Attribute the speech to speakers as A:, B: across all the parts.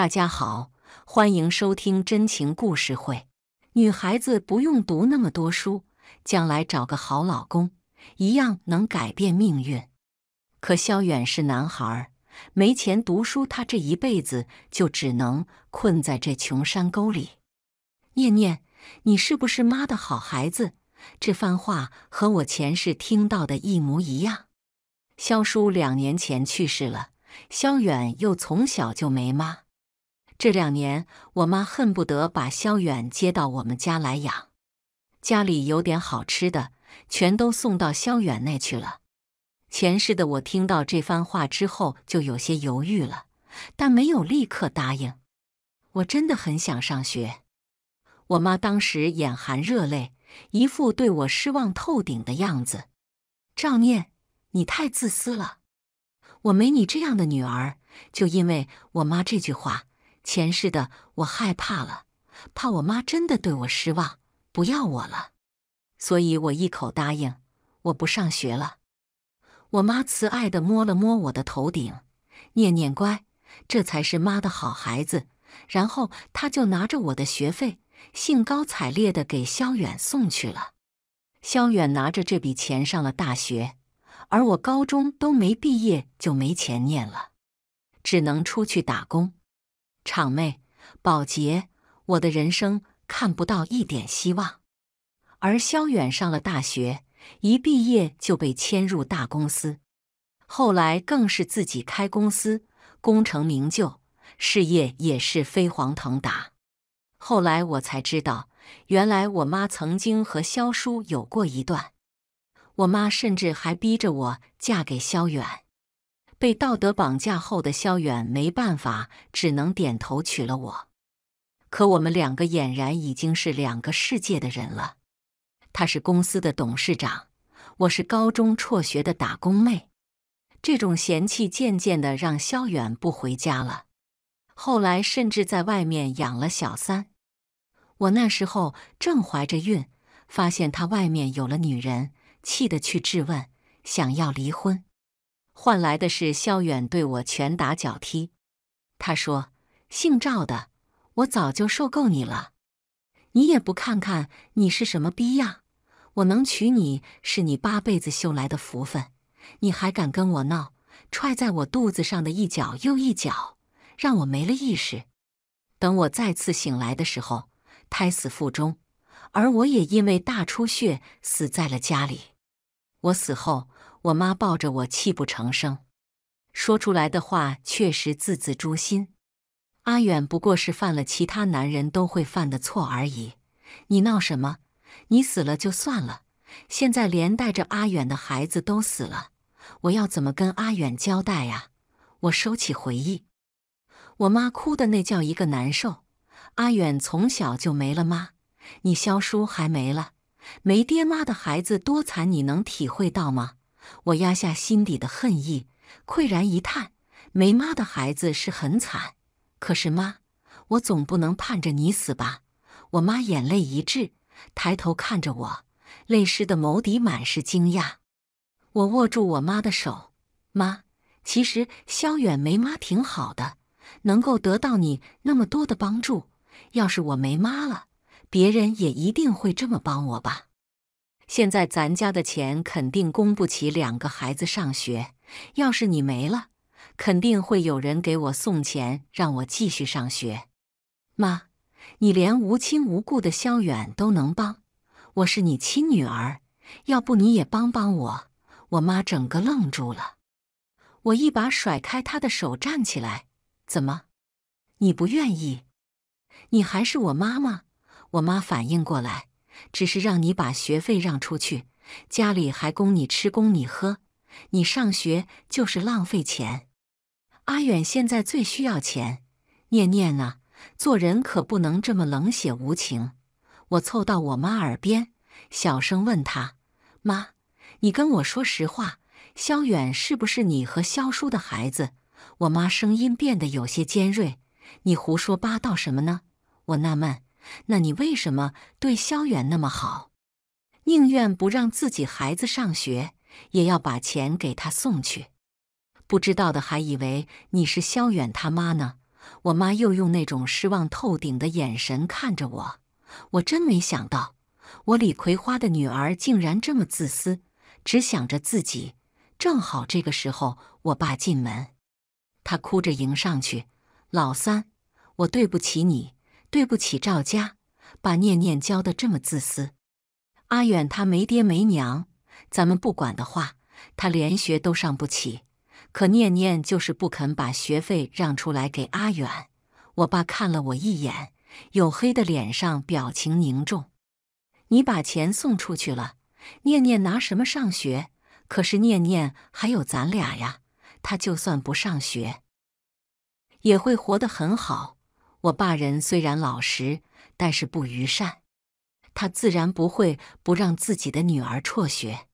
A: 大家好，欢迎收听真情故事会。女孩子不用读那么多书，将来找个好老公，一样能改变命运。可萧远是男孩儿，没钱读书，他这一辈子就只能困在这穷山沟里。念念，你是不是妈的好孩子？这番话和我前世听到的一模一样。萧叔两年前去世了，萧远又从小就没妈。这两年，我妈恨不得把萧远接到我们家来养，家里有点好吃的，全都送到萧远那去了。前世的我听到这番话之后，就有些犹豫了，但没有立刻答应。我真的很想上学。我妈当时眼含热泪，一副对我失望透顶的样子：“赵念，你太自私了！我没你这样的女儿。”就因为我妈这句话。前世的我害怕了，怕我妈真的对我失望，不要我了，所以我一口答应，我不上学了。我妈慈爱的摸了摸我的头顶，念念乖，这才是妈的好孩子。然后她就拿着我的学费，兴高采烈的给萧远送去了。萧远拿着这笔钱上了大学，而我高中都没毕业就没钱念了，只能出去打工。厂妹，保洁，我的人生看不到一点希望。而萧远上了大学，一毕业就被签入大公司，后来更是自己开公司，功成名就，事业也是飞黄腾达。后来我才知道，原来我妈曾经和萧叔有过一段，我妈甚至还逼着我嫁给萧远。被道德绑架后的萧远没办法，只能点头娶了我。可我们两个俨然已经是两个世界的人了。他是公司的董事长，我是高中辍学的打工妹。这种嫌弃渐渐的让萧远不回家了，后来甚至在外面养了小三。我那时候正怀着孕，发现他外面有了女人，气得去质问，想要离婚。换来的是萧远对我拳打脚踢。他说：“姓赵的，我早就受够你了，你也不看看你是什么逼样！我能娶你是你八辈子修来的福分，你还敢跟我闹？踹在我肚子上的一脚又一脚，让我没了意识。等我再次醒来的时候，胎死腹中，而我也因为大出血死在了家里。”我死后，我妈抱着我泣不成声，说出来的话确实字字诛心。阿远不过是犯了其他男人都会犯的错而已，你闹什么？你死了就算了，现在连带着阿远的孩子都死了，我要怎么跟阿远交代呀？我收起回忆，我妈哭的那叫一个难受。阿远从小就没了妈，你萧叔还没了。没爹妈的孩子多惨，你能体会到吗？我压下心底的恨意，喟然一叹：没妈的孩子是很惨。可是妈，我总不能盼着你死吧？我妈眼泪一滞，抬头看着我，泪湿的眸底满是惊讶。我握住我妈的手，妈，其实萧远没妈挺好的，能够得到你那么多的帮助。要是我没妈了。别人也一定会这么帮我吧？现在咱家的钱肯定供不起两个孩子上学，要是你没了，肯定会有人给我送钱让我继续上学。妈，你连无亲无故的萧远都能帮，我是你亲女儿，要不你也帮帮我？我妈整个愣住了，我一把甩开她的手，站起来：“怎么？你不愿意？你还是我妈吗？”我妈反应过来，只是让你把学费让出去，家里还供你吃供你喝，你上学就是浪费钱。阿远现在最需要钱，念念啊，做人可不能这么冷血无情。我凑到我妈耳边，小声问她：“妈，你跟我说实话，萧远是不是你和萧叔的孩子？”我妈声音变得有些尖锐：“你胡说八道什么呢？”我纳闷。那你为什么对萧远那么好？宁愿不让自己孩子上学，也要把钱给他送去。不知道的还以为你是萧远他妈呢。我妈又用那种失望透顶的眼神看着我。我真没想到，我李葵花的女儿竟然这么自私，只想着自己。正好这个时候，我爸进门，他哭着迎上去：“老三，我对不起你。”对不起，赵家把念念教的这么自私。阿远他没爹没娘，咱们不管的话，他连学都上不起。可念念就是不肯把学费让出来给阿远。我爸看了我一眼，黝黑的脸上表情凝重。你把钱送出去了，念念拿什么上学？可是念念还有咱俩呀，他就算不上学，也会活得很好。我爸人虽然老实，但是不愚善，他自然不会不让自己的女儿辍学。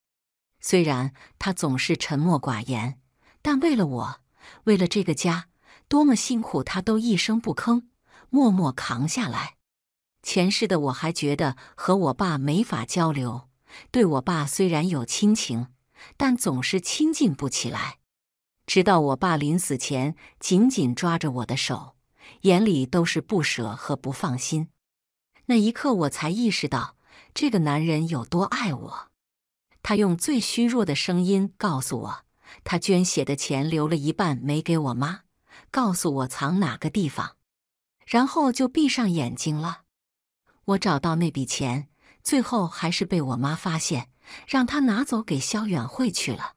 A: 虽然他总是沉默寡言，但为了我，为了这个家，多么辛苦他都一声不吭，默默扛下来。前世的我还觉得和我爸没法交流，对我爸虽然有亲情，但总是亲近不起来。直到我爸临死前，紧紧抓着我的手。眼里都是不舍和不放心。那一刻，我才意识到这个男人有多爱我。他用最虚弱的声音告诉我，他捐血的钱留了一半没给我妈，告诉我藏哪个地方，然后就闭上眼睛了。我找到那笔钱，最后还是被我妈发现，让他拿走给肖远慧去了。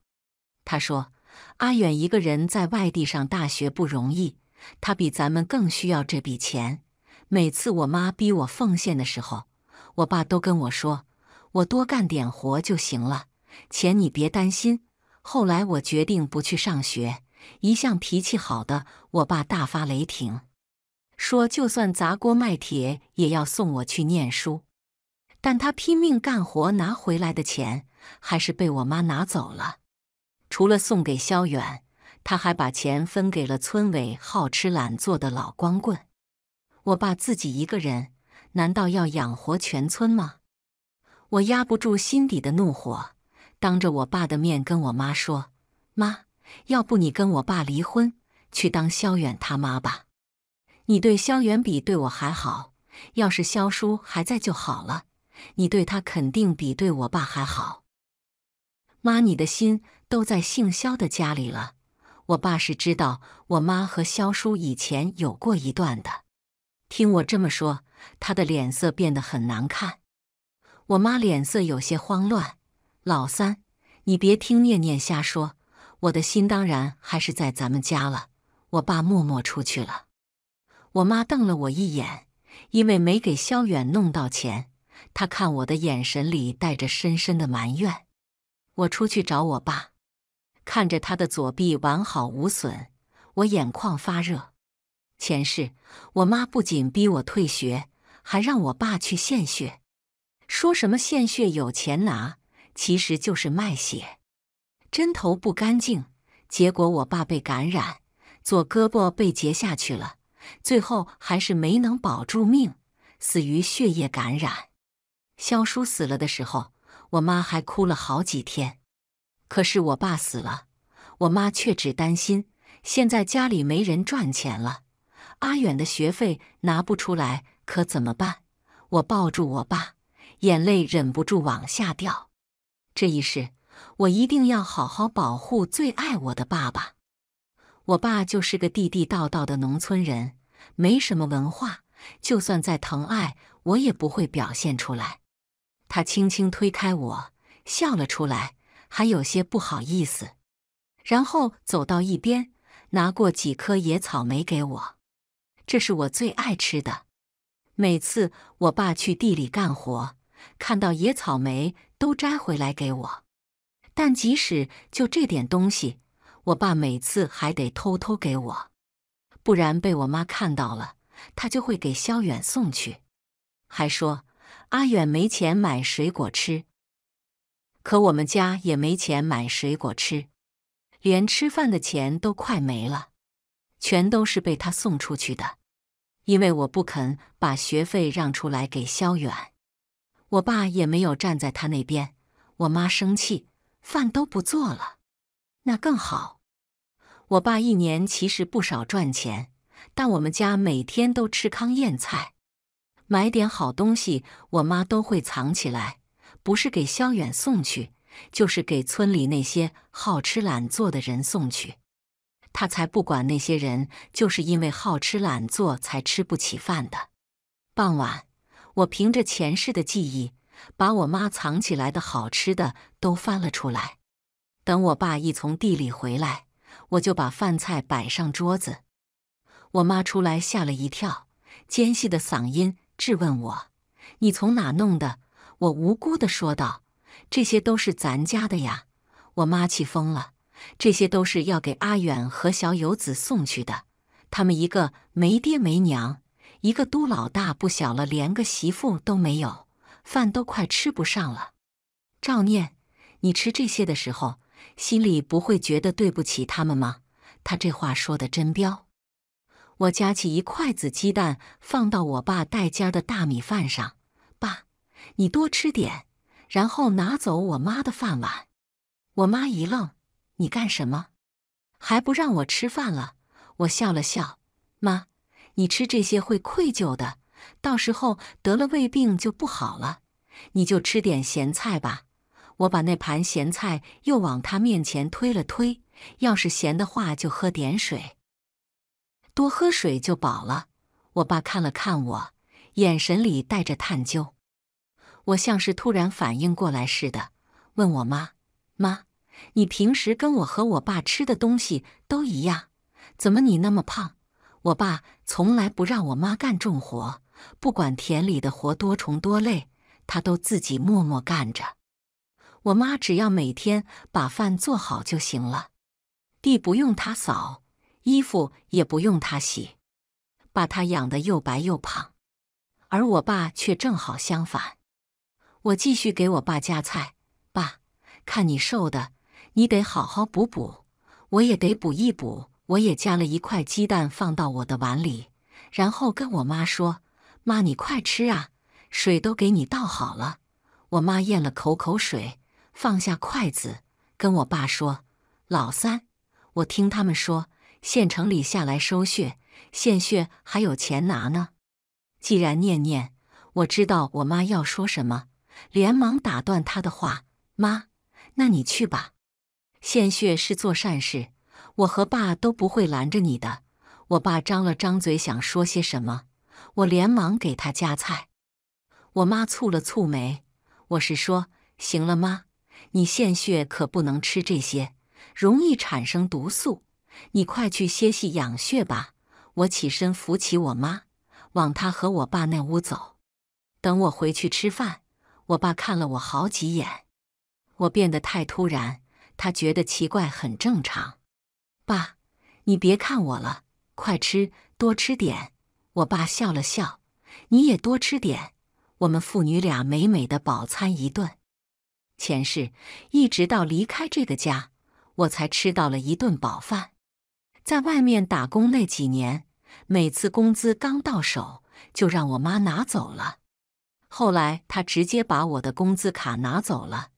A: 他说：“阿远一个人在外地上大学不容易。”他比咱们更需要这笔钱。每次我妈逼我奉献的时候，我爸都跟我说：“我多干点活就行了，钱你别担心。”后来我决定不去上学，一向脾气好的我爸大发雷霆，说就算砸锅卖铁也要送我去念书。但他拼命干活拿回来的钱，还是被我妈拿走了，除了送给萧远。他还把钱分给了村委好吃懒做的老光棍，我爸自己一个人，难道要养活全村吗？我压不住心底的怒火，当着我爸的面跟我妈说：“妈，要不你跟我爸离婚，去当肖远他妈吧。你对肖远比对我还好，要是肖叔还在就好了，你对他肯定比对我爸还好。妈，你的心都在姓肖的家里了。”我爸是知道我妈和萧叔以前有过一段的，听我这么说，他的脸色变得很难看。我妈脸色有些慌乱。老三，你别听念念瞎说，我的心当然还是在咱们家了。我爸默默出去了。我妈瞪了我一眼，因为没给萧远弄到钱，她看我的眼神里带着深深的埋怨。我出去找我爸。看着他的左臂完好无损，我眼眶发热。前世我妈不仅逼我退学，还让我爸去献血，说什么献血有钱拿，其实就是卖血。针头不干净，结果我爸被感染，左胳膊被截下去了，最后还是没能保住命，死于血液感染。肖叔死了的时候，我妈还哭了好几天。可是我爸死了，我妈却只担心现在家里没人赚钱了，阿远的学费拿不出来，可怎么办？我抱住我爸，眼泪忍不住往下掉。这一世，我一定要好好保护最爱我的爸爸。我爸就是个地地道道的农村人，没什么文化，就算再疼爱我也不会表现出来。他轻轻推开我，笑了出来。还有些不好意思，然后走到一边，拿过几颗野草莓给我。这是我最爱吃的。每次我爸去地里干活，看到野草莓都摘回来给我。但即使就这点东西，我爸每次还得偷偷给我，不然被我妈看到了，他就会给肖远送去，还说阿远没钱买水果吃。可我们家也没钱买水果吃，连吃饭的钱都快没了，全都是被他送出去的。因为我不肯把学费让出来给萧远，我爸也没有站在他那边。我妈生气，饭都不做了，那更好。我爸一年其实不少赚钱，但我们家每天都吃糠咽菜，买点好东西，我妈都会藏起来。不是给萧远送去，就是给村里那些好吃懒做的人送去。他才不管那些人，就是因为好吃懒做才吃不起饭的。傍晚，我凭着前世的记忆，把我妈藏起来的好吃的都翻了出来。等我爸一从地里回来，我就把饭菜摆上桌子。我妈出来吓了一跳，尖细的嗓音质问我：“你从哪弄的？”我无辜的说道：“这些都是咱家的呀！”我妈气疯了：“这些都是要给阿远和小友子送去的。他们一个没爹没娘，一个都老大不小了，连个媳妇都没有，饭都快吃不上了。”赵念，你吃这些的时候，心里不会觉得对不起他们吗？他这话说的真彪。我夹起一筷子鸡蛋，放到我爸带尖的大米饭上。你多吃点，然后拿走我妈的饭碗。我妈一愣：“你干什么？还不让我吃饭了？”我笑了笑：“妈，你吃这些会愧疚的，到时候得了胃病就不好了。你就吃点咸菜吧。”我把那盘咸菜又往他面前推了推：“要是咸的话，就喝点水，多喝水就饱了。”我爸看了看我，眼神里带着探究。我像是突然反应过来似的，问我妈：“妈，你平时跟我和我爸吃的东西都一样，怎么你那么胖？”我爸从来不让我妈干重活，不管田里的活多重多累，他都自己默默干着。我妈只要每天把饭做好就行了，地不用她扫，衣服也不用她洗，把她养得又白又胖。而我爸却正好相反。我继续给我爸夹菜，爸，看你瘦的，你得好好补补，我也得补一补。我也夹了一块鸡蛋放到我的碗里，然后跟我妈说：“妈，你快吃啊，水都给你倒好了。”我妈咽了口口水，放下筷子，跟我爸说：“老三，我听他们说县城里下来收血，献血还有钱拿呢。既然念念，我知道我妈要说什么。”连忙打断他的话：“妈，那你去吧。献血是做善事，我和爸都不会拦着你的。”我爸张了张嘴，想说些什么，我连忙给他夹菜。我妈蹙了蹙眉：“我是说，行了，妈，你献血可不能吃这些，容易产生毒素。你快去歇息养血吧。”我起身扶起我妈，往她和我爸那屋走。等我回去吃饭。我爸看了我好几眼，我变得太突然，他觉得奇怪很正常。爸，你别看我了，快吃，多吃点。我爸笑了笑，你也多吃点。我们父女俩美美的饱餐一顿。前世一直到离开这个家，我才吃到了一顿饱饭。在外面打工那几年，每次工资刚到手，就让我妈拿走了。后来他直接把我的工资卡拿走了，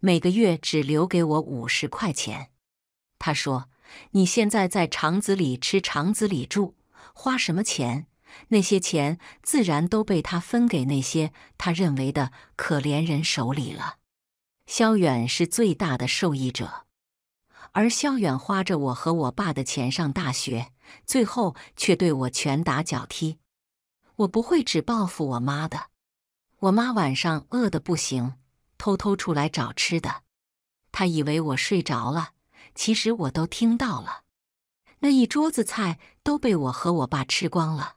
A: 每个月只留给我五十块钱。他说：“你现在在厂子里吃厂子里住，花什么钱？那些钱自然都被他分给那些他认为的可怜人手里了。”萧远是最大的受益者，而萧远花着我和我爸的钱上大学，最后却对我拳打脚踢。我不会只报复我妈的。我妈晚上饿得不行，偷偷出来找吃的。她以为我睡着了，其实我都听到了。那一桌子菜都被我和我爸吃光了。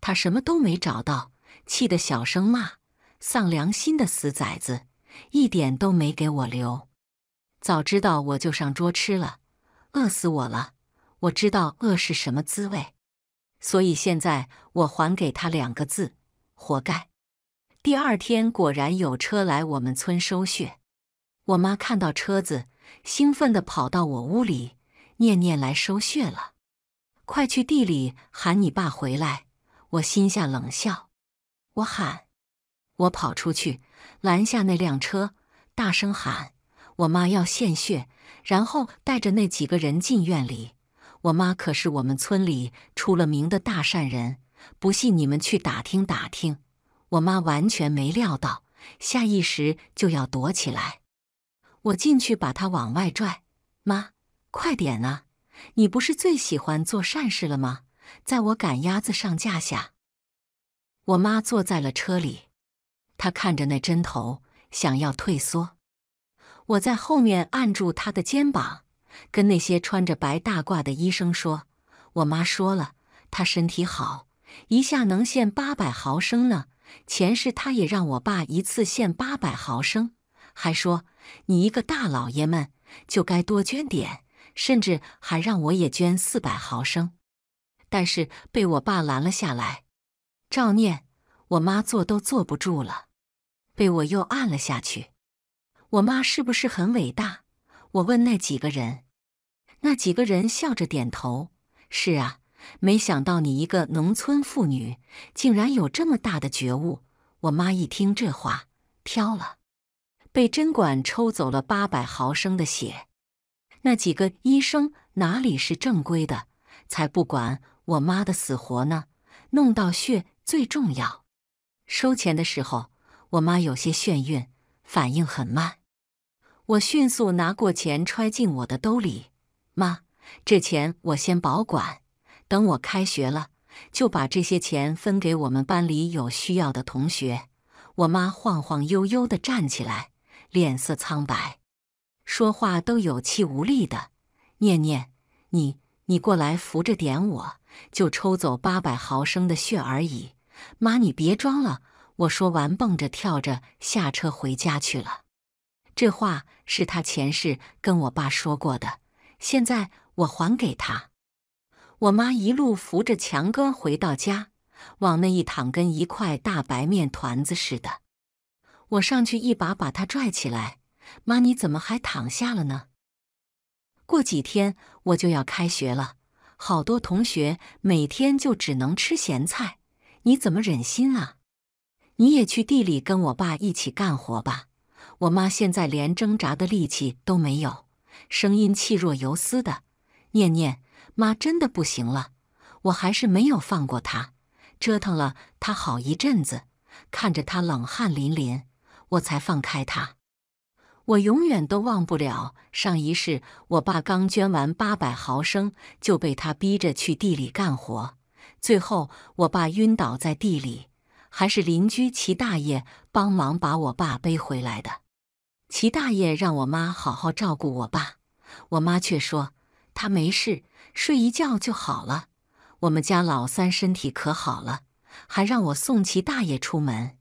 A: 她什么都没找到，气得小声骂：“丧良心的死崽子，一点都没给我留。早知道我就上桌吃了，饿死我了。我知道饿是什么滋味。所以现在我还给他两个字：活该。”第二天果然有车来我们村收血。我妈看到车子，兴奋的跑到我屋里，念念来收血了，快去地里喊你爸回来。我心下冷笑，我喊，我跑出去拦下那辆车，大声喊我妈要献血，然后带着那几个人进院里。我妈可是我们村里出了名的大善人，不信你们去打听打听。我妈完全没料到，下意识就要躲起来。我进去把她往外拽。妈，快点啊！你不是最喜欢做善事了吗？在我赶鸭子上架下。我妈坐在了车里，她看着那针头，想要退缩。我在后面按住她的肩膀，跟那些穿着白大褂的医生说：“我妈说了，她身体好，一下能献八百毫升呢。”前世他也让我爸一次献八百毫升，还说你一个大老爷们就该多捐点，甚至还让我也捐四百毫升，但是被我爸拦了下来。赵念，我妈坐都坐不住了，被我又按了下去。我妈是不是很伟大？我问那几个人，那几个人笑着点头，是啊。没想到你一个农村妇女，竟然有这么大的觉悟！我妈一听这话，飘了，被针管抽走了八百毫升的血。那几个医生哪里是正规的，才不管我妈的死活呢，弄到血最重要。收钱的时候，我妈有些眩晕，反应很慢。我迅速拿过钱揣进我的兜里。妈，这钱我先保管。等我开学了，就把这些钱分给我们班里有需要的同学。我妈晃晃悠悠地站起来，脸色苍白，说话都有气无力的。念念，你你过来扶着点我，就抽走八百毫升的血而已。妈，你别装了。我说完，蹦着跳着下车回家去了。这话是他前世跟我爸说过的，现在我还给他。我妈一路扶着强哥回到家，往那一躺，跟一块大白面团子似的。我上去一把把他拽起来：“妈，你怎么还躺下了呢？过几天我就要开学了，好多同学每天就只能吃咸菜，你怎么忍心啊？你也去地里跟我爸一起干活吧。”我妈现在连挣扎的力气都没有，声音气若游丝的，念念。妈真的不行了，我还是没有放过他，折腾了他好一阵子，看着他冷汗淋淋，我才放开他。我永远都忘不了上一世，我爸刚捐完八百毫升，就被他逼着去地里干活，最后我爸晕倒在地里，还是邻居齐大爷帮忙把我爸背回来的。齐大爷让我妈好好照顾我爸，我妈却说他没事。睡一觉就好了。我们家老三身体可好了，还让我送齐大爷出门。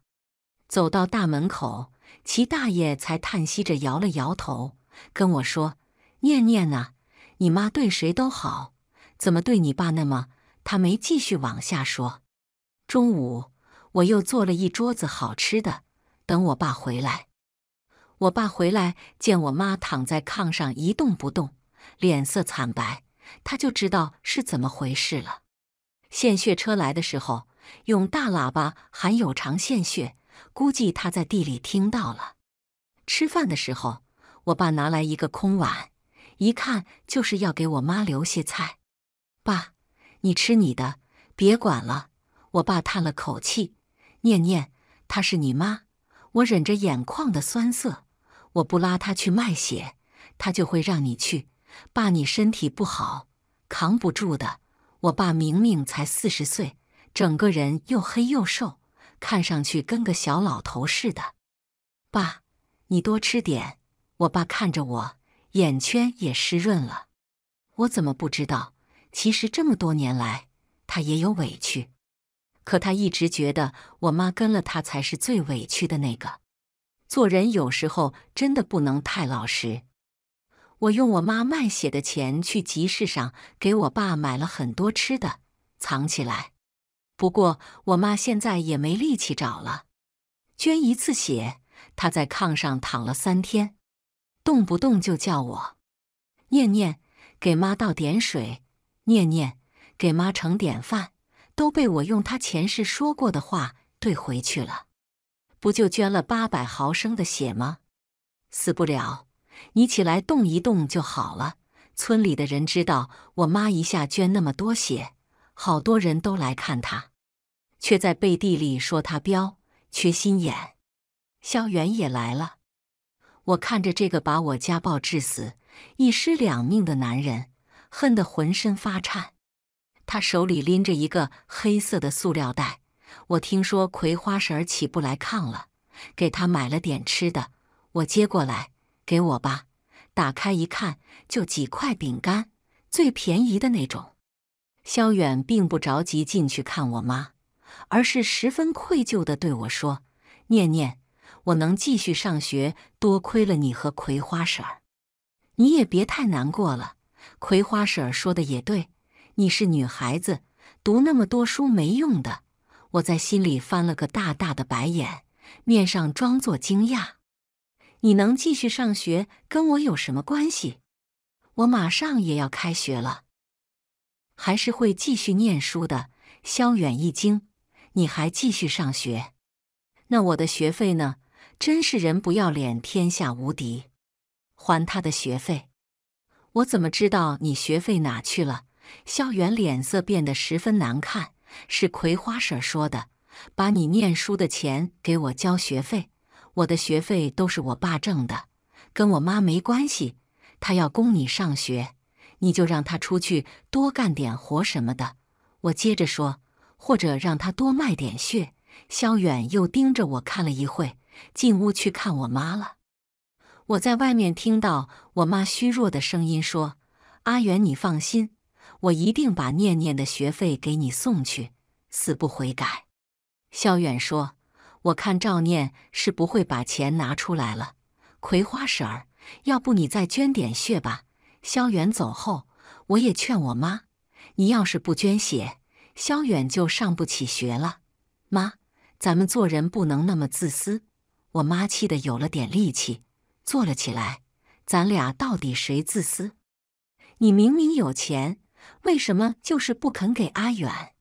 A: 走到大门口，齐大爷才叹息着摇了摇头，跟我说：“念念啊，你妈对谁都好，怎么对你爸那么……”他没继续往下说。中午我又做了一桌子好吃的，等我爸回来。我爸回来见我妈躺在炕上一动不动，脸色惨白。他就知道是怎么回事了。献血车来的时候，用大喇叭喊有偿献血，估计他在地里听到了。吃饭的时候，我爸拿来一个空碗，一看就是要给我妈留些菜。爸，你吃你的，别管了。我爸叹了口气，念念，她是你妈。我忍着眼眶的酸涩，我不拉她去卖血，她就会让你去。爸，你身体不好，扛不住的。我爸明明才四十岁，整个人又黑又瘦，看上去跟个小老头似的。爸，你多吃点。我爸看着我，眼圈也湿润了。我怎么不知道？其实这么多年来，他也有委屈，可他一直觉得我妈跟了他才是最委屈的那个。做人有时候真的不能太老实。我用我妈卖血的钱去集市上给我爸买了很多吃的，藏起来。不过我妈现在也没力气找了。捐一次血，她在炕上躺了三天，动不动就叫我：“念念，给妈倒点水；念念，给妈盛点饭。”都被我用她前世说过的话怼回去了。不就捐了八百毫升的血吗？死不了。你起来动一动就好了。村里的人知道我妈一下捐那么多血，好多人都来看她，却在背地里说她彪，缺心眼。肖远也来了，我看着这个把我家暴致死、一尸两命的男人，恨得浑身发颤。他手里拎着一个黑色的塑料袋。我听说葵花婶儿起不来炕了，给他买了点吃的。我接过来。给我吧，打开一看，就几块饼干，最便宜的那种。萧远并不着急进去看我妈，而是十分愧疚的对我说：“念念，我能继续上学，多亏了你和葵花婶儿。你也别太难过了。葵花婶儿说的也对，你是女孩子，读那么多书没用的。”我在心里翻了个大大的白眼，面上装作惊讶。你能继续上学跟我有什么关系？我马上也要开学了，还是会继续念书的。萧远一惊：“你还继续上学？那我的学费呢？真是人不要脸，天下无敌！还他的学费？我怎么知道你学费哪去了？”萧远脸色变得十分难看：“是葵花婶说的，把你念书的钱给我交学费。”我的学费都是我爸挣的，跟我妈没关系。他要供你上学，你就让他出去多干点活什么的。我接着说，或者让他多卖点血。萧远又盯着我看了一会，进屋去看我妈了。我在外面听到我妈虚弱的声音说：“阿远，你放心，我一定把念念的学费给你送去。”死不悔改。萧远说。我看赵念是不会把钱拿出来了，葵花婶儿，要不你再捐点血吧。萧远走后，我也劝我妈，你要是不捐血，萧远就上不起学了。妈，咱们做人不能那么自私。我妈气得有了点力气，坐了起来。咱俩到底谁自私？你明明有钱，为什么就是不肯给阿远？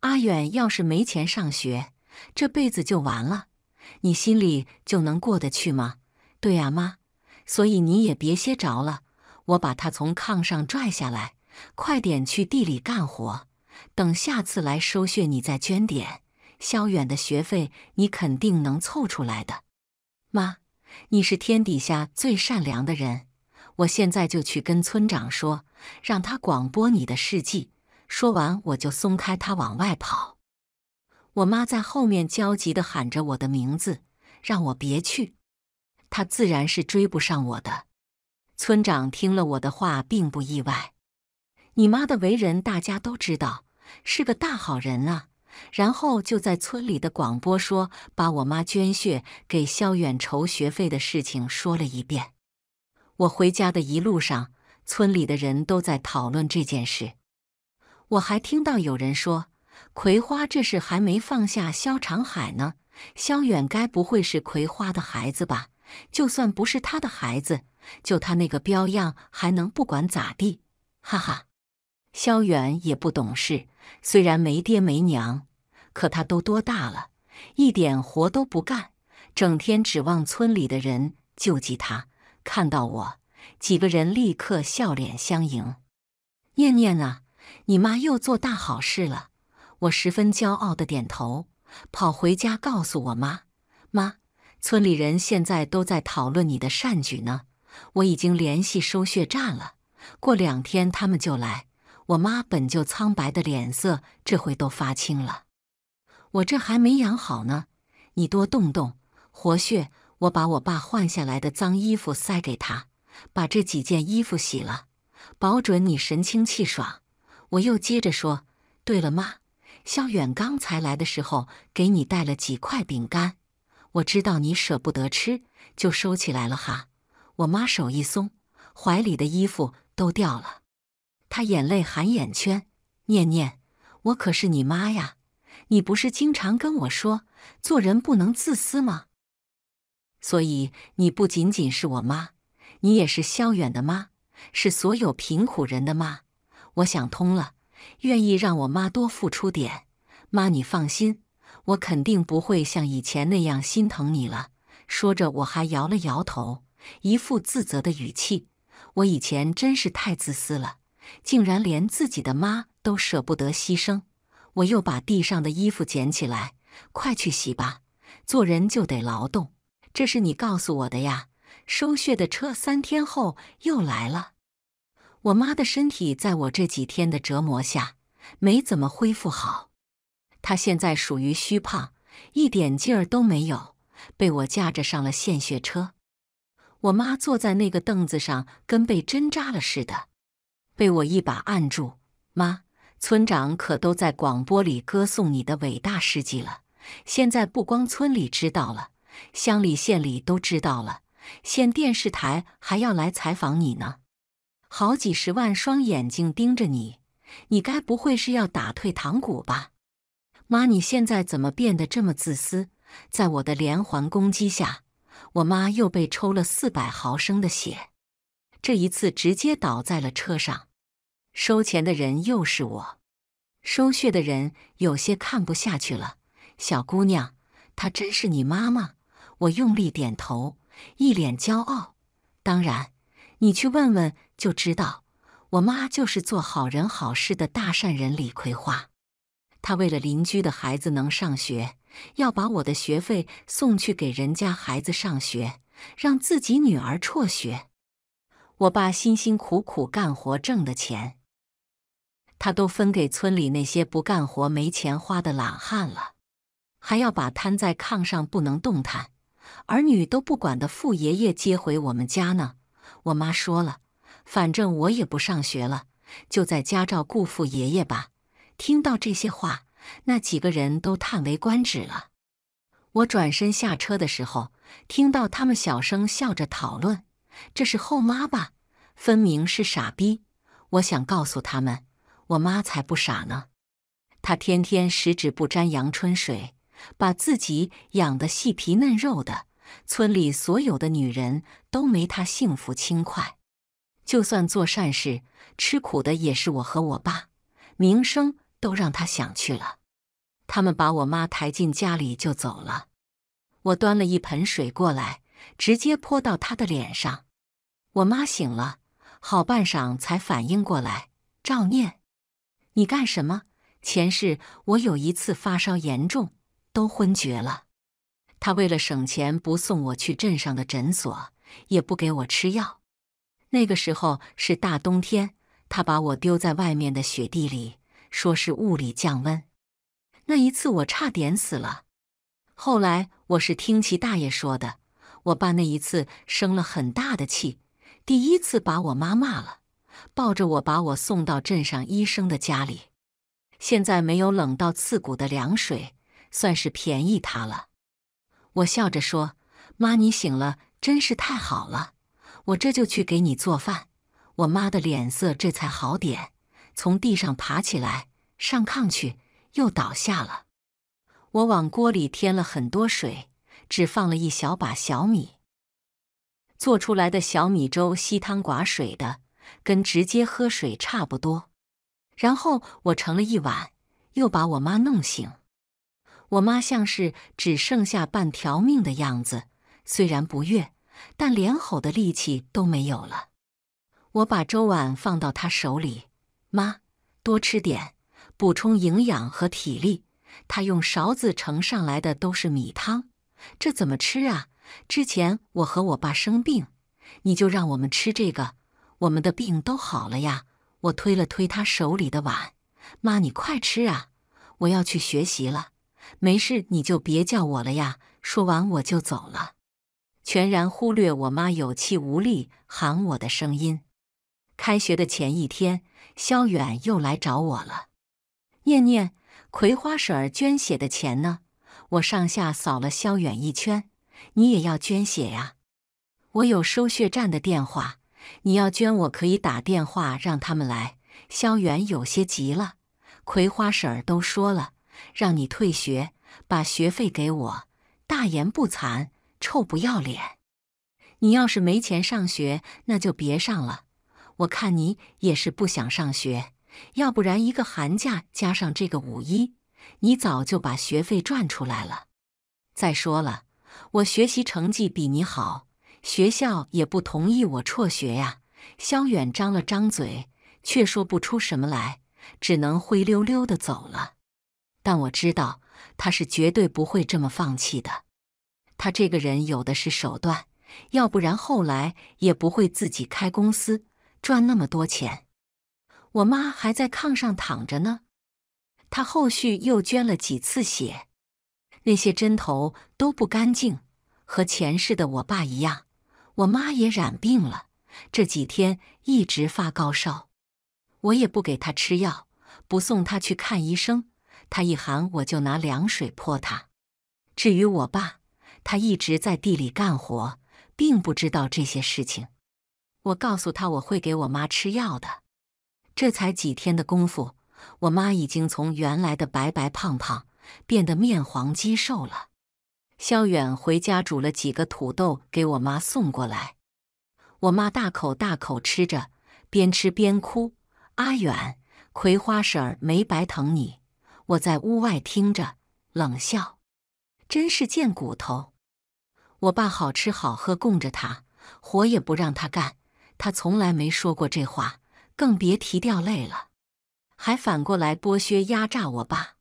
A: 阿远要是没钱上学。这辈子就完了，你心里就能过得去吗？对啊，妈，所以你也别歇着了。我把他从炕上拽下来，快点去地里干活。等下次来收血，你再捐点。肖远的学费，你肯定能凑出来的。妈，你是天底下最善良的人。我现在就去跟村长说，让他广播你的事迹。说完，我就松开他往外跑。我妈在后面焦急地喊着我的名字，让我别去。她自然是追不上我的。村长听了我的话，并不意外。你妈的为人，大家都知道，是个大好人啊。然后就在村里的广播说，把我妈捐血给肖远筹学费的事情说了一遍。我回家的一路上，村里的人都在讨论这件事。我还听到有人说。葵花，这是还没放下萧长海呢。萧远该不会是葵花的孩子吧？就算不是他的孩子，就他那个彪样，还能不管咋地？哈哈。萧远也不懂事，虽然没爹没娘，可他都多大了，一点活都不干，整天指望村里的人救济他。看到我，几个人立刻笑脸相迎。念念啊，你妈又做大好事了。我十分骄傲的点头，跑回家告诉我妈：“妈，村里人现在都在讨论你的善举呢。我已经联系收血站了，过两天他们就来。”我妈本就苍白的脸色，这回都发青了。我这还没养好呢，你多动动，活血。我把我爸换下来的脏衣服塞给他，把这几件衣服洗了，保准你神清气爽。我又接着说：“对了，妈。”萧远刚才来的时候，给你带了几块饼干，我知道你舍不得吃，就收起来了哈。我妈手一松，怀里的衣服都掉了，她眼泪含眼圈，念念，我可是你妈呀！你不是经常跟我说，做人不能自私吗？所以你不仅仅是我妈，你也是萧远的妈，是所有贫苦人的妈。我想通了。愿意让我妈多付出点，妈，你放心，我肯定不会像以前那样心疼你了。说着，我还摇了摇头，一副自责的语气。我以前真是太自私了，竟然连自己的妈都舍不得牺牲。我又把地上的衣服捡起来，快去洗吧。做人就得劳动，这是你告诉我的呀。收血的车三天后又来了。我妈的身体在我这几天的折磨下没怎么恢复好，她现在属于虚胖，一点劲儿都没有。被我架着上了献血车，我妈坐在那个凳子上跟被针扎了似的。被我一把按住，妈，村长可都在广播里歌颂你的伟大事迹了。现在不光村里知道了，乡里、县里都知道了，县电视台还要来采访你呢。好几十万双眼睛盯着你，你该不会是要打退堂鼓吧？妈，你现在怎么变得这么自私？在我的连环攻击下，我妈又被抽了四百毫升的血，这一次直接倒在了车上。收钱的人又是我，收血的人有些看不下去了。小姑娘，她真是你妈妈？我用力点头，一脸骄傲。当然。你去问问就知道，我妈就是做好人好事的大善人李葵花。她为了邻居的孩子能上学，要把我的学费送去给人家孩子上学，让自己女儿辍学。我爸辛辛苦苦干活挣的钱，她都分给村里那些不干活、没钱花的懒汉了，还要把瘫在炕上不能动弹、儿女都不管的傅爷爷接回我们家呢。我妈说了，反正我也不上学了，就在家照顾父爷爷吧。听到这些话，那几个人都叹为观止了。我转身下车的时候，听到他们小声笑着讨论：“这是后妈吧？分明是傻逼！”我想告诉他们，我妈才不傻呢。她天天十指不沾阳春水，把自己养得细皮嫩肉的。村里所有的女人都没她幸福轻快，就算做善事，吃苦的也是我和我爸，名声都让她想去了。他们把我妈抬进家里就走了。我端了一盆水过来，直接泼到她的脸上。我妈醒了，好半晌才反应过来：“赵念，你干什么？前世我有一次发烧严重，都昏厥了。”他为了省钱，不送我去镇上的诊所，也不给我吃药。那个时候是大冬天，他把我丢在外面的雪地里，说是物理降温。那一次我差点死了。后来我是听齐大爷说的，我爸那一次生了很大的气，第一次把我妈骂了，抱着我把我送到镇上医生的家里。现在没有冷到刺骨的凉水，算是便宜他了。我笑着说：“妈，你醒了，真是太好了！我这就去给你做饭。”我妈的脸色这才好点，从地上爬起来，上炕去，又倒下了。我往锅里添了很多水，只放了一小把小米，做出来的小米粥稀汤寡水的，跟直接喝水差不多。然后我盛了一碗，又把我妈弄醒。我妈像是只剩下半条命的样子，虽然不悦，但连吼的力气都没有了。我把粥碗放到她手里，妈，多吃点，补充营养和体力。她用勺子盛上来的都是米汤，这怎么吃啊？之前我和我爸生病，你就让我们吃这个，我们的病都好了呀。我推了推她手里的碗，妈，你快吃啊！我要去学习了。没事，你就别叫我了呀！说完我就走了，全然忽略我妈有气无力喊我的声音。开学的前一天，萧远又来找我了。念念，葵花婶儿捐血的钱呢？我上下扫了萧远一圈，你也要捐血呀？我有收血站的电话，你要捐，我可以打电话让他们来。萧远有些急了，葵花婶儿都说了。让你退学，把学费给我！大言不惭，臭不要脸！你要是没钱上学，那就别上了。我看你也是不想上学，要不然一个寒假加上这个五一，你早就把学费赚出来了。再说了，我学习成绩比你好，学校也不同意我辍学呀。萧远张了张嘴，却说不出什么来，只能灰溜溜的走了。但我知道他是绝对不会这么放弃的。他这个人有的是手段，要不然后来也不会自己开公司赚那么多钱。我妈还在炕上躺着呢，他后续又捐了几次血，那些针头都不干净，和前世的我爸一样，我妈也染病了，这几天一直发高烧，我也不给她吃药，不送她去看医生。他一喊，我就拿凉水泼他。至于我爸，他一直在地里干活，并不知道这些事情。我告诉他，我会给我妈吃药的。这才几天的功夫，我妈已经从原来的白白胖胖变得面黄肌瘦了。肖远回家煮了几个土豆给我妈送过来，我妈大口大口吃着，边吃边哭。阿远，葵花婶儿没白疼你。我在屋外听着冷笑，真是贱骨头！我爸好吃好喝供着他，活也不让他干。他从来没说过这话，更别提掉泪了，还反过来剥削压榨我爸。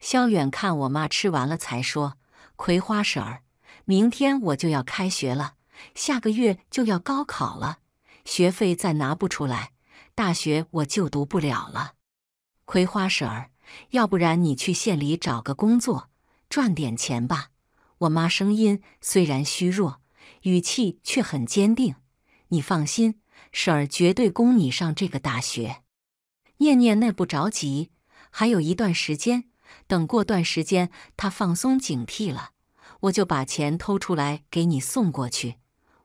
A: 萧远看我妈吃完了才说：“葵花婶儿，明天我就要开学了，下个月就要高考了，学费再拿不出来，大学我就读不了了。”葵花婶儿。要不然你去县里找个工作，赚点钱吧。我妈声音虽然虚弱，语气却很坚定。你放心，婶儿绝对供你上这个大学。念念那不着急，还有一段时间。等过段时间她放松警惕了，我就把钱偷出来给你送过去。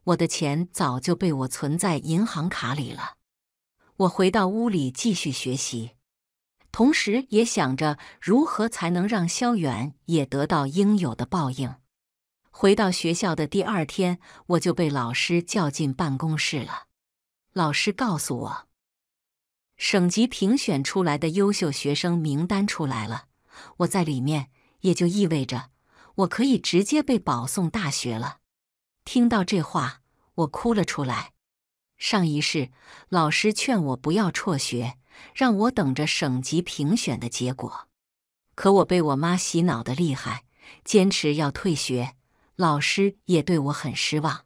A: 我的钱早就被我存在银行卡里了。我回到屋里继续学习。同时也想着如何才能让萧远也得到应有的报应。回到学校的第二天，我就被老师叫进办公室了。老师告诉我，省级评选出来的优秀学生名单出来了，我在里面，也就意味着我可以直接被保送大学了。听到这话，我哭了出来。上一世，老师劝我不要辍学。让我等着省级评选的结果，可我被我妈洗脑的厉害，坚持要退学。老师也对我很失望。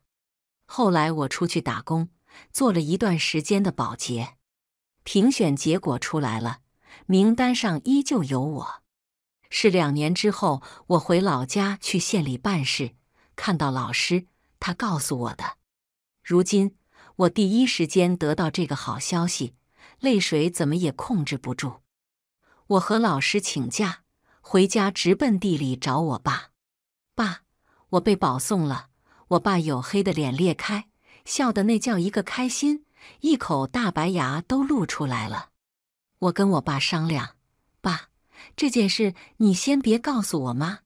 A: 后来我出去打工，做了一段时间的保洁。评选结果出来了，名单上依旧有我。是两年之后，我回老家去县里办事，看到老师，他告诉我的。如今我第一时间得到这个好消息。泪水怎么也控制不住，我和老师请假回家，直奔地里找我爸。爸，我被保送了。我爸黝黑的脸裂开，笑的那叫一个开心，一口大白牙都露出来了。我跟我爸商量：“爸，这件事你先别告诉我妈。”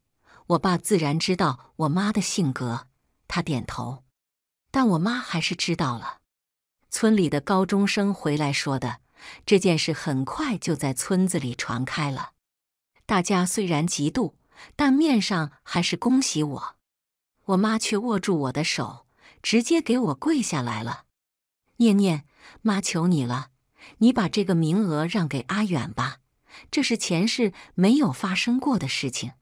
A: 我爸自然知道我妈的性格，他点头，但我妈还是知道了。村里的高中生回来说的这件事，很快就在村子里传开了。大家虽然嫉妒，但面上还是恭喜我。我妈却握住我的手，直接给我跪下来了：“念念，妈求你了，你把这个名额让给阿远吧，这是前世没有发生过的事情。”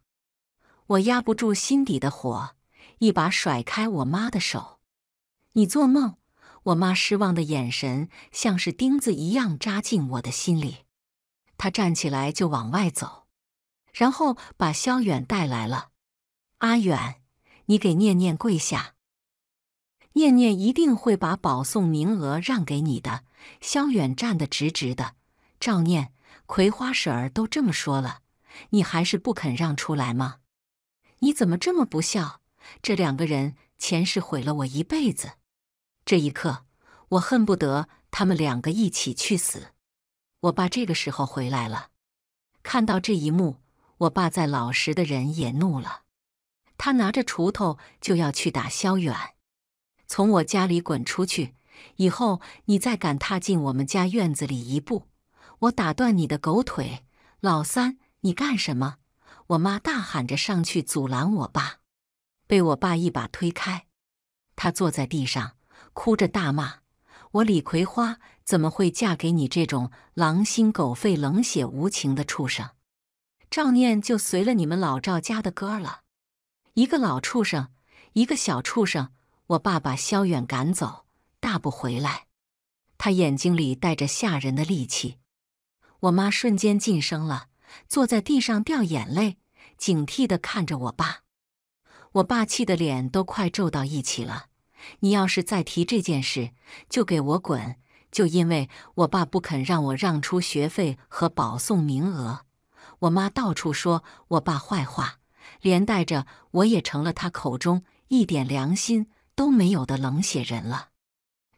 A: 我压不住心底的火，一把甩开我妈的手：“你做梦！”我妈失望的眼神像是钉子一样扎进我的心里。她站起来就往外走，然后把萧远带来了。阿远，你给念念跪下。念念一定会把保送名额让给你的。萧远站得直直的。赵念，葵花婶儿都这么说了，你还是不肯让出来吗？你怎么这么不孝？这两个人前世毁了我一辈子。这一刻，我恨不得他们两个一起去死。我爸这个时候回来了，看到这一幕，我爸在老实的人也怒了。他拿着锄头就要去打萧远，从我家里滚出去！以后你再敢踏进我们家院子里一步，我打断你的狗腿！老三，你干什么？我妈大喊着上去阻拦我爸，被我爸一把推开。他坐在地上。哭着大骂：“我李葵花怎么会嫁给你这种狼心狗肺、冷血无情的畜生？赵念就随了你们老赵家的歌了。一个老畜生，一个小畜生。我爸把萧远赶走，大不回来。他眼睛里带着吓人的戾气。我妈瞬间噤声了，坐在地上掉眼泪，警惕地看着我爸。我爸气的脸都快皱到一起了。”你要是再提这件事，就给我滚！就因为我爸不肯让我让出学费和保送名额，我妈到处说我爸坏话，连带着我也成了他口中一点良心都没有的冷血人了。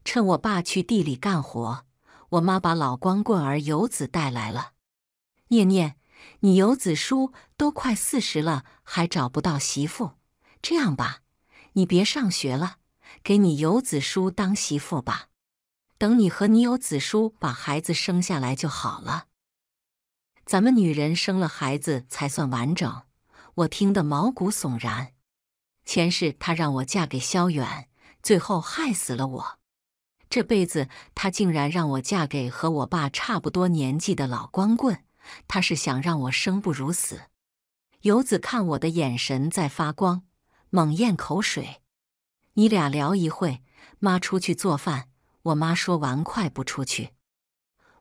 A: 趁我爸去地里干活，我妈把老光棍儿游子带来了。念念，你游子叔都快四十了，还找不到媳妇。这样吧，你别上学了。给你游子叔当媳妇吧，等你和你游子叔把孩子生下来就好了。咱们女人生了孩子才算完整。我听得毛骨悚然。前世他让我嫁给萧远，最后害死了我。这辈子他竟然让我嫁给和我爸差不多年纪的老光棍，他是想让我生不如死。游子看我的眼神在发光，猛咽口水。你俩聊一会，妈出去做饭。我妈说完，快不出去。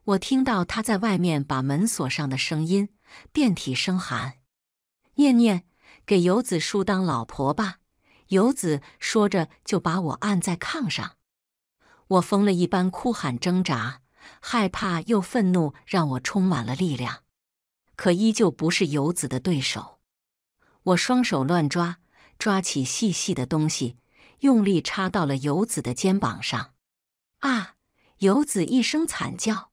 A: 我听到她在外面把门锁上的声音，遍体生寒。念念，给游子叔当老婆吧。游子说着，就把我按在炕上。我疯了一般哭喊挣扎，害怕又愤怒，让我充满了力量。可依旧不是游子的对手。我双手乱抓，抓起细细的东西。用力插到了游子的肩膀上，啊！游子一声惨叫，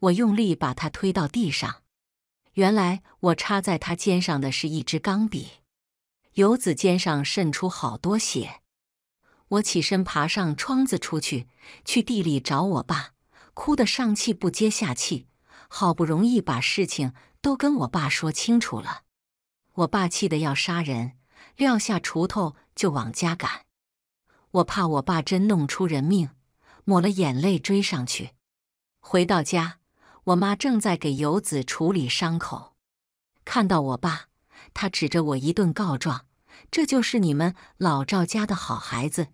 A: 我用力把他推到地上。原来我插在他肩上的是一支钢笔。游子肩上渗出好多血，我起身爬上窗子出去，去地里找我爸，哭得上气不接下气，好不容易把事情都跟我爸说清楚了。我爸气得要杀人，撂下锄头就往家赶。我怕我爸真弄出人命，抹了眼泪追上去。回到家，我妈正在给游子处理伤口。看到我爸，她指着我一顿告状：“这就是你们老赵家的好孩子，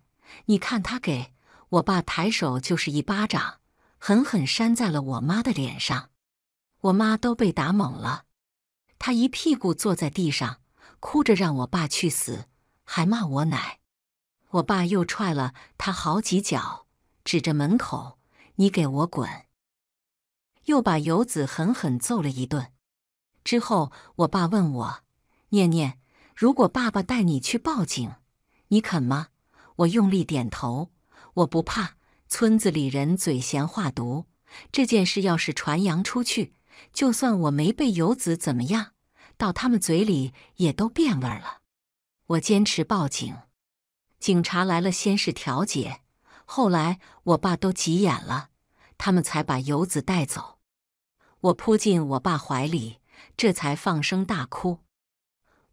A: 你看他给……”我爸抬手就是一巴掌，狠狠扇在了我妈的脸上。我妈都被打懵了，她一屁股坐在地上，哭着让我爸去死，还骂我奶。我爸又踹了他好几脚，指着门口：“你给我滚！”又把游子狠狠揍了一顿。之后，我爸问我：“念念，如果爸爸带你去报警，你肯吗？”我用力点头：“我不怕，村子里人嘴闲话毒，这件事要是传扬出去，就算我没被游子怎么样，到他们嘴里也都变味儿了。”我坚持报警。警察来了，先是调解，后来我爸都急眼了，他们才把游子带走。我扑进我爸怀里，这才放声大哭。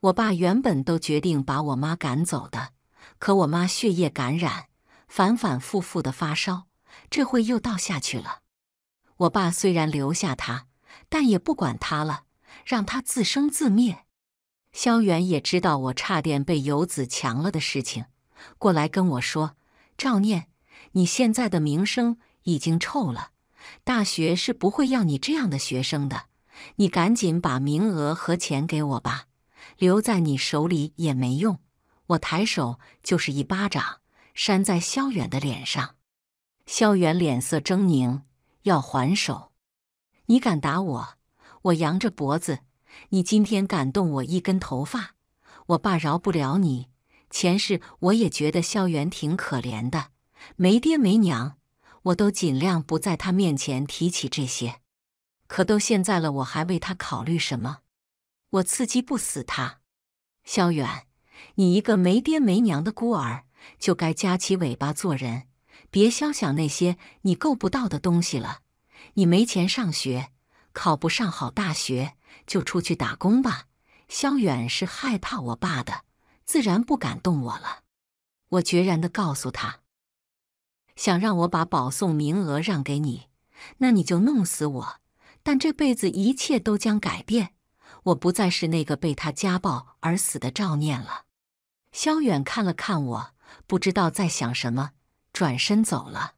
A: 我爸原本都决定把我妈赶走的，可我妈血液感染，反反复复的发烧，这会又倒下去了。我爸虽然留下她，但也不管她了，让她自生自灭。萧远也知道我差点被游子强了的事情。过来跟我说，赵念，你现在的名声已经臭了，大学是不会要你这样的学生的。你赶紧把名额和钱给我吧，留在你手里也没用。我抬手就是一巴掌，扇在萧远的脸上。萧远脸色狰狞，要还手。你敢打我！我扬着脖子，你今天敢动我一根头发，我爸饶不了你。前世我也觉得萧远挺可怜的，没爹没娘，我都尽量不在他面前提起这些。可都现在了，我还为他考虑什么？我刺激不死他。萧远，你一个没爹没娘的孤儿，就该夹起尾巴做人，别瞎想那些你够不到的东西了。你没钱上学，考不上好大学，就出去打工吧。萧远是害怕我爸的。自然不敢动我了。我决然的告诉他：“想让我把保送名额让给你，那你就弄死我！但这辈子一切都将改变，我不再是那个被他家暴而死的赵念了。”萧远看了看我，不知道在想什么，转身走了。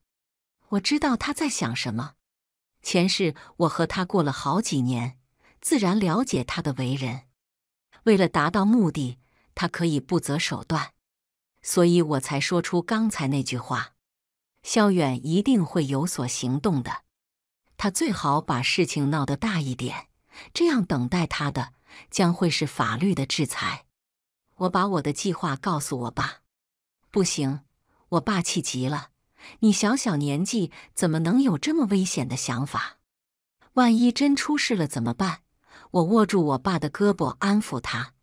A: 我知道他在想什么。前世我和他过了好几年，自然了解他的为人。为了达到目的。他可以不择手段，所以我才说出刚才那句话。萧远一定会有所行动的，他最好把事情闹得大一点，这样等待他的将会是法律的制裁。我把我的计划告诉我爸，不行，我爸气极了，你小小年纪怎么能有这么危险的想法？万一真出事了怎么办？我握住我爸的胳膊安抚他。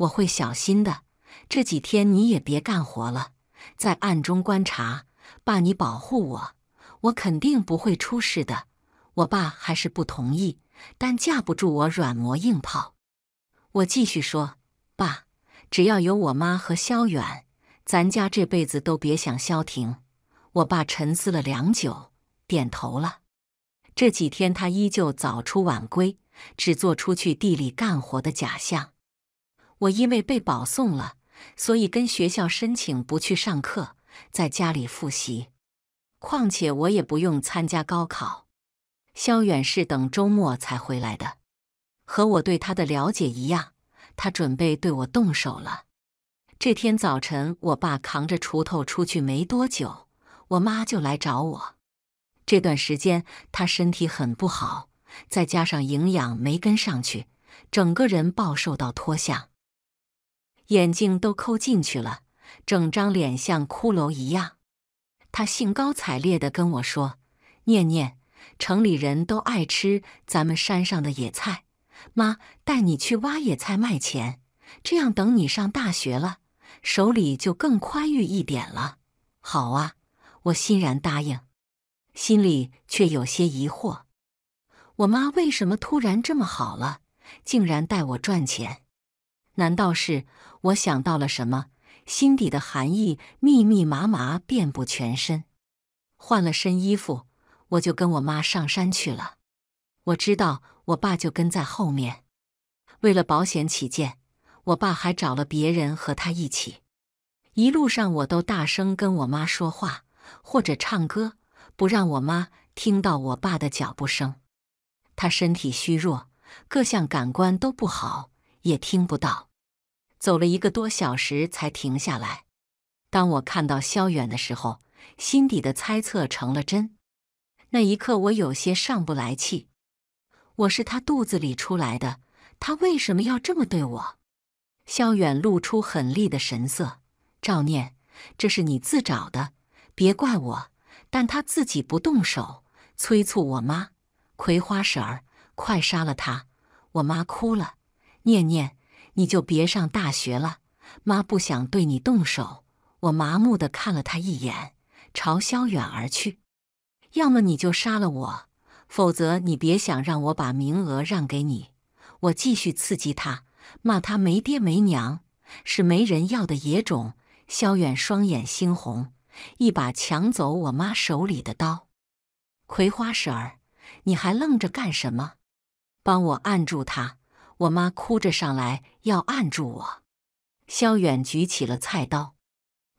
A: 我会小心的，这几天你也别干活了，在暗中观察，爸，你保护我，我肯定不会出事的。我爸还是不同意，但架不住我软磨硬泡。我继续说，爸，只要有我妈和萧远，咱家这辈子都别想消停。我爸沉思了良久，点头了。这几天他依旧早出晚归，只做出去地里干活的假象。我因为被保送了，所以跟学校申请不去上课，在家里复习。况且我也不用参加高考。萧远是等周末才回来的，和我对他的了解一样，他准备对我动手了。这天早晨，我爸扛着锄头出去没多久，我妈就来找我。这段时间他身体很不好，再加上营养没跟上去，整个人暴瘦到脱相。眼睛都抠进去了，整张脸像骷髅一样。他兴高采烈的跟我说：“念念，城里人都爱吃咱们山上的野菜，妈带你去挖野菜卖钱，这样等你上大学了，手里就更宽裕一点了。”好啊，我欣然答应，心里却有些疑惑：我妈为什么突然这么好了，竟然带我赚钱？难道是我想到了什么？心底的寒意密密麻麻，遍布全身。换了身衣服，我就跟我妈上山去了。我知道我爸就跟在后面。为了保险起见，我爸还找了别人和他一起。一路上，我都大声跟我妈说话或者唱歌，不让我妈听到我爸的脚步声。他身体虚弱，各项感官都不好。也听不到，走了一个多小时才停下来。当我看到萧远的时候，心底的猜测成了真。那一刻，我有些上不来气。我是他肚子里出来的，他为什么要这么对我？萧远露出狠厉的神色：“赵念，这是你自找的，别怪我。”但他自己不动手，催促我妈：“葵花婶儿，快杀了他！”我妈哭了。念念，你就别上大学了。妈不想对你动手。我麻木的看了他一眼，朝萧远而去。要么你就杀了我，否则你别想让我把名额让给你。我继续刺激他，骂他没爹没娘，是没人要的野种。萧远双眼猩红，一把抢走我妈手里的刀。葵花婶儿，你还愣着干什么？帮我按住他。我妈哭着上来要按住我，萧远举起了菜刀，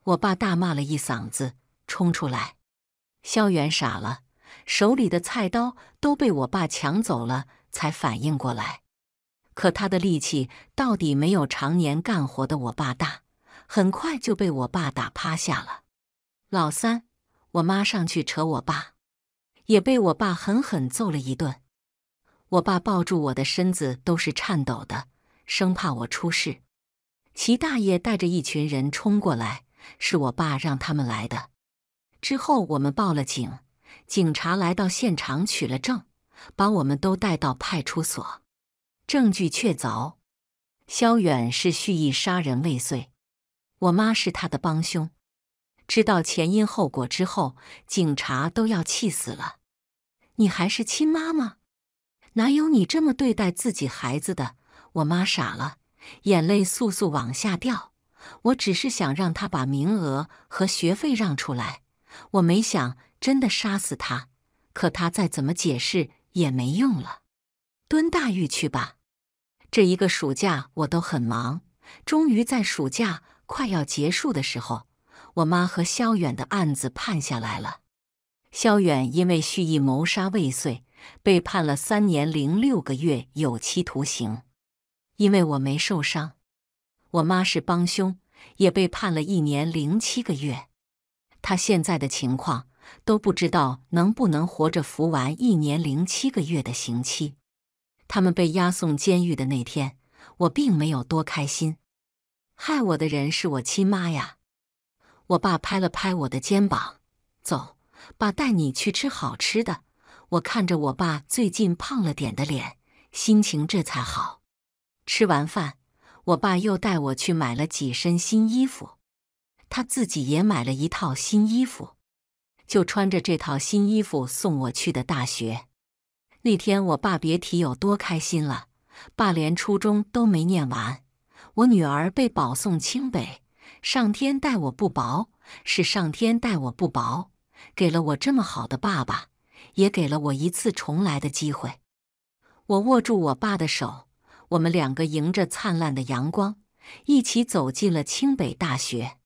A: 我爸大骂了一嗓子，冲出来。萧远傻了，手里的菜刀都被我爸抢走了，才反应过来。可他的力气到底没有常年干活的我爸大，很快就被我爸打趴下了。老三，我妈上去扯我爸，也被我爸狠狠揍了一顿。我爸抱住我的身子都是颤抖的，生怕我出事。齐大爷带着一群人冲过来，是我爸让他们来的。之后我们报了警，警察来到现场取了证，把我们都带到派出所。证据确凿，肖远是蓄意杀人未遂，我妈是他的帮凶。知道前因后果之后，警察都要气死了。你还是亲妈吗？哪有你这么对待自己孩子的？我妈傻了，眼泪簌簌往下掉。我只是想让他把名额和学费让出来，我没想真的杀死他。可他再怎么解释也没用了。蹲大狱去吧。这一个暑假我都很忙，终于在暑假快要结束的时候，我妈和萧远的案子判下来了。萧远因为蓄意谋杀未遂。被判了三年零六个月有期徒刑，因为我没受伤，我妈是帮凶，也被判了一年零七个月。她现在的情况都不知道能不能活着服完一年零七个月的刑期。他们被押送监狱的那天，我并没有多开心。害我的人是我亲妈呀！我爸拍了拍我的肩膀：“走，爸带你去吃好吃的。”我看着我爸最近胖了点的脸，心情这才好。吃完饭，我爸又带我去买了几身新衣服，他自己也买了一套新衣服，就穿着这套新衣服送我去的大学。那天，我爸别提有多开心了。爸连初中都没念完，我女儿被保送清北，上天待我不薄，是上天待我不薄，给了我这么好的爸爸。也给了我一次重来的机会。我握住我爸的手，我们两个迎着灿烂的阳光，一起走进了清北大学。